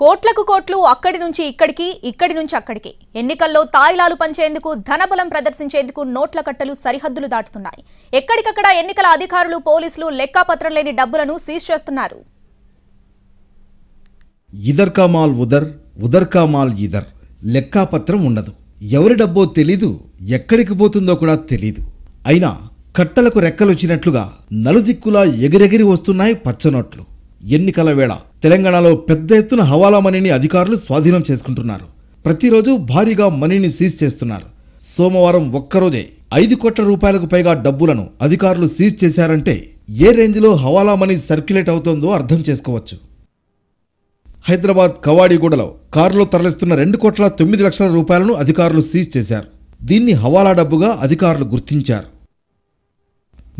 కోట్లకు కోట్లు అక్కడి నుంచి ఇక్కడికి ఇక్కడి నుంచి అక్కడికి ఎన్నికల్లో తాయిలాలు పంచేందుకు ధనబలం ప్రదర్శించేందుకు నోట్ల కట్టలు సరిహద్దులు దాటుతున్నాయి ఎక్కడికక్కడ ఎన్నికల అధికారులు పోలీసులు లెక్కాపత్రం లేని డబ్బులను సీజ్ చేస్తున్నారు ఇదర్ ఉదర్ ఉదర్ ఇదర్ లెక్కాపత్రం ఉండదు ఎవరి డబ్బో తెలీదు ఎక్కడికి పోతుందో కూడా తెలీదు అయినా కట్టలకు రెక్కలొచ్చినట్లుగా నలుదిక్కులా ఎగిరెగిరి వస్తున్నాయి పచ్చనోట్లు ఎన్నికల వేళ తెలంగాణలో పెద్ద ఎత్తున హవాలా మనీని అధికారులు స్వాధీనం చేసుకుంటున్నారు ప్రతిరోజు భారీగా మనీని సీజ్ చేస్తున్నారు సోమవారం ఒక్కరోజే ఐదు కోట్ల రూపాయలకు పైగా డబ్బులను అధికారులు సీజ్ చేశారంటే ఏ రేంజ్లో హవాలా మనీ సర్క్యులేట్ అవుతోందో అర్థం చేసుకోవచ్చు హైదరాబాద్ కవాడిగూడలో కారులో తరలిస్తున్న రెండు కోట్ల తొమ్మిది లక్షల రూపాయలను అధికారులు సీజ్ చేశారు దీన్ని హవాలా డబ్బుగా అధికారులు గుర్తించారు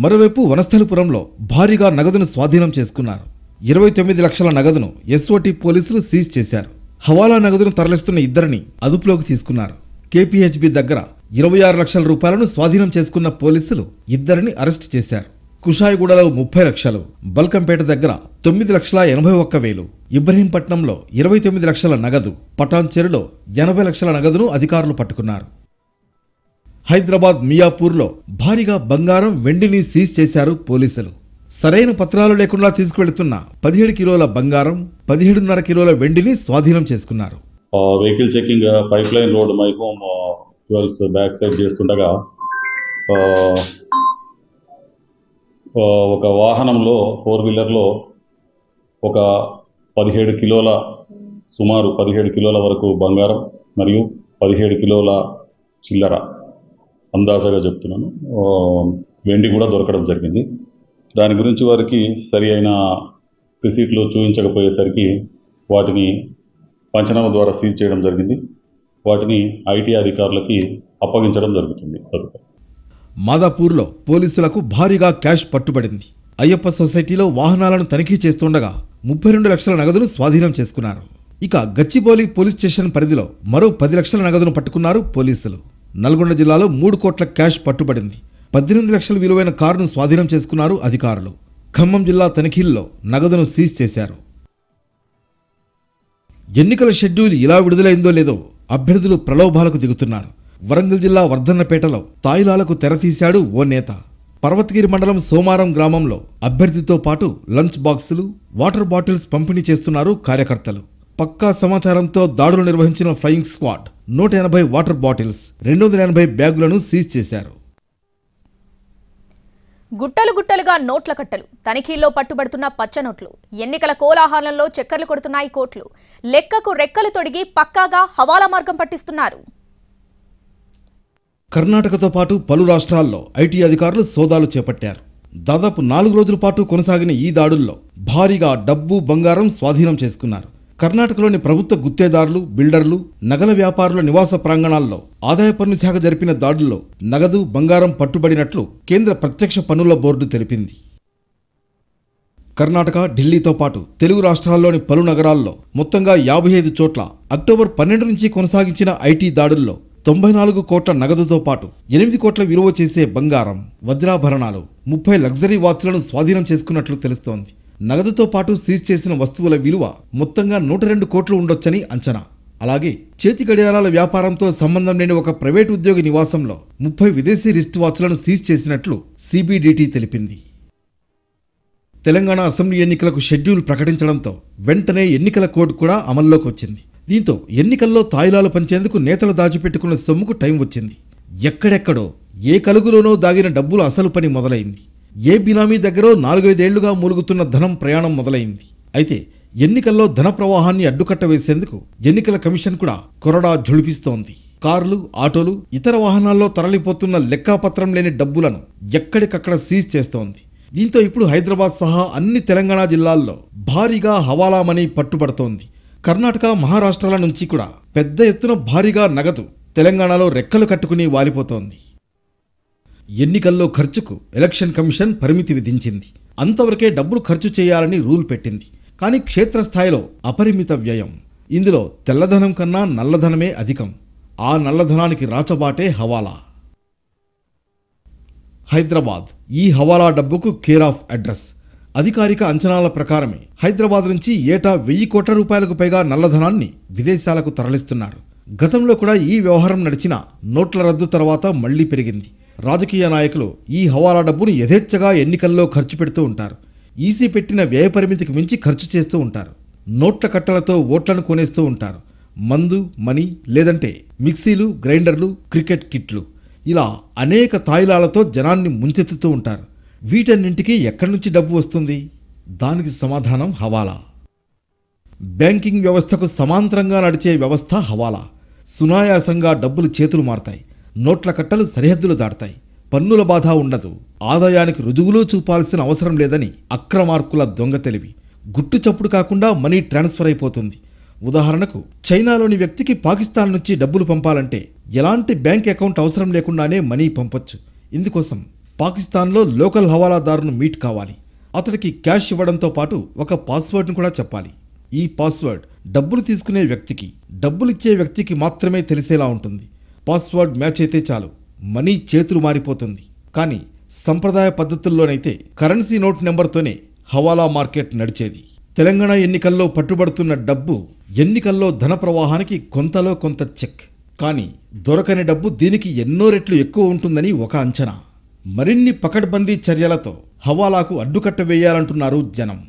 మరోవైపు వనస్థలిపురంలో భారీగా నగదును స్వాధీనం చేసుకున్నారు ఇరవై తొమ్మిది లక్షల నగదును ఎస్ఓటి పోలీసులు సీజ్ చేశారు హవాలా నగదును తరలిస్తున్న ఇద్దరిని అదుపులోకి తీసుకున్నారు కేపీహెచ్బి దగ్గర ఇరవై ఆరు లక్షల రూపాయలను స్వాధీనం చేసుకున్న పోలీసులు ఇద్దరిని అరెస్ట్ చేశారు కుషాయిగూడలో ముప్పై లక్షలు బల్కంపేట దగ్గర తొమ్మిది లక్షల ఎనభై ఒక్క వేలు ఇబ్రహీంపట్నంలో ఇరవై తొమ్మిది లక్షల నగదు పటాన్చెరులో ఎనభై లక్షల నగదును అధికారులు పట్టుకున్నారు హైదరాబాద్ మియాపూర్లో భారీగా బంగారం వెండిని సీజ్ చేశారు పోలీసులు సరైన పత్రాలు లేకుండా తీసుకువెళ్తున్న పదిహేడు కిలోల బంగారం పదిహేడున్నర కిలోల వెండిని స్వాధీనం చేసుకున్నారు vehicle checking pipe line road my home twelves back side చేస్తుండగా ఒక వాహనంలో ఫోర్ వీలర్లో ఒక పదిహేడు కిలోల సుమారు పదిహేడు కిలోల వరకు బంగారం మరియు పదిహేడు కిలోల చిల్లర అందాజగా చెప్తున్నాను వెండి కూడా దొరకడం జరిగింది దాని గురించి వారికి సరి అయిన రిసీట్లు చూపించకపోయేసరికి వాటిని పంచనామా ద్వారా సీజ్ చేయడం జరిగింది వాటిని ఐటీ అధికారులకి అప్పగించడం జరుగుతుంది మాదాపూర్లో పోలీసులకు భారీగా క్యాష్ పట్టుబడింది అయ్యప్ప సొసైటీలో వాహనాలను తనిఖీ చేస్తుండగా ముప్పై రెండు లక్షల నగదును స్వాధీనం చేసుకున్నారు ఇక గచ్చిబౌలి పోలీస్ స్టేషన్ పరిధిలో మరో పది లక్షల నగదును పట్టుకున్నారు పోలీసులు నల్గొండ జిల్లాలో మూడు కోట్ల క్యాష్ పట్టుబడింది పద్దెనిమిది లక్షల విలువైన కారును స్వాధీనం చేసుకున్నారు అధికారులు ఖమ్మం జిల్లా తనిఖీల్లో నగదును సీజ్ చేశారు ఎన్నికల షెడ్యూల్ ఇలా విడుదలైందో లేదో అభ్యర్థులు ప్రలోభాలకు దిగుతున్నారు వరంగల్ జిల్లా వర్ధన్నపేటలో తాయిలాలకు తెరతీశాడు ఓ నేత పర్వతగిరి మండలం సోమారం గ్రామంలో అభ్యర్థితో పాటు లంచ్ బాక్సులు వాటర్ బాటిల్స్ పంపిణీ చేస్తున్నారు కార్యకర్తలు పక్కా సమాచారంతో దాడులు నిర్వహించిన ఫ్లయింగ్ స్క్వాడ్ నూట ఎనభై వాటర్ బాటిల్స్ రెండు వందల ఎనభై బ్యాగులను సీజ్ చేశారు గుట్టలు గుట్టలుగా నోట్ల కట్టలు తనిఖీల్లో పట్టుబడుతున్న పచ్చనోట్లు ఎన్నికల కోలాహలంలో చక్కర్లు కొడుతున్నాయి కోట్లు లెక్కకు రెక్కలు తొడిగి పక్కాగా హవాలా మార్గం పట్టిస్తున్నారు కర్ణాటకతో పాటు పలు రాష్ట్రాల్లో ఐటీ అధికారులు సోదాలు చేపట్టారు దాదాపు నాలుగు రోజుల పాటు కొనసాగిన ఈ దాడుల్లో భారీగా డబ్బు బంగారం స్వాధీనం చేసుకున్నారు కర్ణాటకలోని ప్రభుత్వ గుత్తేదారులు బిల్డర్లు నగల వ్యాపారుల నివాస ప్రాంగణాల్లో ఆదాయ పన్ను శాఖ జరిపిన దాడుల్లో నగదు బంగారం పట్టుబడినట్లు కేంద్ర ప్రత్యక్ష పన్నుల బోర్డు తెలిపింది కర్ణాటక ఢిల్లీతో పాటు తెలుగు రాష్ట్రాల్లోని పలు నగరాల్లో మొత్తంగా యాభై ఐదు చోట్ల అక్టోబర్ పన్నెండు నుంచి కొనసాగించిన ఐటీ దాడుల్లో తొంభై నాలుగు కోట్ల నగదుతో పాటు ఎనిమిది కోట్ల విలువ చేసే బంగారం వజ్రాభరణాలు ముప్పై లగ్జరీ వాచ్లను స్వాధీనం చేసుకున్నట్లు తెలుస్తోంది నగదుతో పాటు సీజ్ చేసిన వస్తువుల విలువ మొత్తంగా నూట రెండు కోట్లు ఉండొచ్చని అంచనా అలాగే చేతి గడియారాల వ్యాపారంతో సంబంధం లేని ఒక ప్రైవేట్ ఉద్యోగి నివాసంలో ముప్పై విదేశీ రిస్ట్ వాచ్లను సీజ్ చేసినట్లు సిబిడిటి తెలిపింది తెలంగాణ అసెంబ్లీ ఎన్నికలకు షెడ్యూల్ ప్రకటించడంతో వెంటనే ఎన్నికల కోడ్ కూడా అమల్లోకి వచ్చింది దీంతో ఎన్నికల్లో తాయిలాలు పంచేందుకు నేతలు దాచిపెట్టుకున్న సొమ్ముకు టైం వచ్చింది ఎక్కడెక్కడో ఏ కలుగులోనో దాగిన డబ్బులు అసలు పని మొదలైంది ఏ బినామీ దగ్గర నాలుగైదేళ్లుగా మూలుగుతున్న ధనం ప్రయాణం మొదలైంది అయితే ఎన్నికల్లో ధన ప్రవాహాన్ని అడ్డుకట్ట వేసేందుకు ఎన్నికల కమిషన్ కూడా కొరడా ఝుళిపిస్తోంది కార్లు ఆటోలు ఇతర వాహనాల్లో తరలిపోతున్న లెక్కాపత్రం లేని డబ్బులను ఎక్కడికక్కడ సీజ్ చేస్తోంది దీంతో ఇప్పుడు హైదరాబాద్ సహా అన్ని తెలంగాణ జిల్లాల్లో భారీగా హవాలా మనీ పట్టుబడుతోంది కర్ణాటక మహారాష్ట్రాల నుంచి కూడా పెద్ద ఎత్తున భారీగా నగదు తెలంగాణలో రెక్కలు కట్టుకుని వాలిపోతోంది ఎన్నికల్లో ఖర్చుకు ఎలక్షన్ కమిషన్ పరిమితి విధించింది అంతవరకే డబ్బులు ఖర్చు చేయాలని రూల్ పెట్టింది కానీ క్షేత్రస్థాయిలో అపరిమిత వ్యయం ఇందులో తెల్లధనం కన్నా నల్లధనమే అధికం ఆ నల్లధనానికి రాచబాటే హవాలా హైదరాబాద్ ఈ హవాలా డబ్బుకు కేర్ ఆఫ్ అడ్రస్ అధికారిక అంచనాల ప్రకారమే హైదరాబాద్ నుంచి ఏటా వెయ్యి కోట్ల రూపాయలకు పైగా నల్లధనాన్ని విదేశాలకు తరలిస్తున్నారు గతంలో కూడా ఈ వ్యవహారం నడిచిన నోట్ల రద్దు తర్వాత మళ్లీ పెరిగింది రాజకీయ నాయకులు ఈ హవాలా డబ్బును యథేచ్ఛగా ఎన్నికల్లో ఖర్చు పెడుతూ ఉంటారు ఈసీ పెట్టిన వ్యయ పరిమితికి మించి ఖర్చు చేస్తూ ఉంటారు నోట్ల కట్టలతో ఓట్లను కొనేస్తూ ఉంటారు మందు మనీ లేదంటే మిక్సీలు గ్రైండర్లు క్రికెట్ కిట్లు ఇలా అనేక తాయిలాలతో జనాన్ని ముంచెత్తుతూ ఉంటారు వీటన్నింటికి ఎక్కడి నుంచి డబ్బు వస్తుంది దానికి సమాధానం హవాలా బ్యాంకింగ్ వ్యవస్థకు సమాంతరంగా నడిచే వ్యవస్థ హవాలా సునాయాసంగా డబ్బులు చేతులు మారతాయి నోట్ల కట్టలు సరిహద్దులు దాటతాయి పన్నుల బాధ ఉండదు ఆదాయానికి రుజువులు చూపాల్సిన అవసరం లేదని అక్రమార్కుల దొంగ తెలివి గుట్టు చప్పుడు కాకుండా మనీ ట్రాన్స్ఫర్ అయిపోతుంది ఉదాహరణకు చైనాలోని వ్యక్తికి పాకిస్తాన్ నుంచి డబ్బులు పంపాలంటే ఎలాంటి బ్యాంక్ అకౌంట్ అవసరం లేకుండానే మనీ పంపొచ్చు ఇందుకోసం పాకిస్తాన్లో లోకల్ హవాలాదారును మీట్ కావాలి అతడికి క్యాష్ ఇవ్వడంతో పాటు ఒక పాస్వర్డ్ను కూడా చెప్పాలి ఈ పాస్వర్డ్ డబ్బులు తీసుకునే వ్యక్తికి డబ్బులిచ్చే వ్యక్తికి మాత్రమే తెలిసేలా ఉంటుంది పాస్వర్డ్ మ్యాచ్ అయితే చాలు మనీ చేతులు మారిపోతుంది కానీ సంప్రదాయ పద్ధతుల్లోనైతే కరెన్సీ నోట్ నెంబర్తోనే హవాలా మార్కెట్ నడిచేది తెలంగాణ ఎన్నికల్లో పట్టుబడుతున్న డబ్బు ఎన్నికల్లో ధన ప్రవాహానికి కొంతలో కొంత చెక్ కానీ దొరకని డబ్బు దీనికి ఎన్నో రెట్లు ఎక్కువ ఉంటుందని ఒక అంచనా మరిన్ని పకడ్బందీ చర్యలతో హవాలాకు అడ్డుకట్ట వేయాలంటున్నారు జనం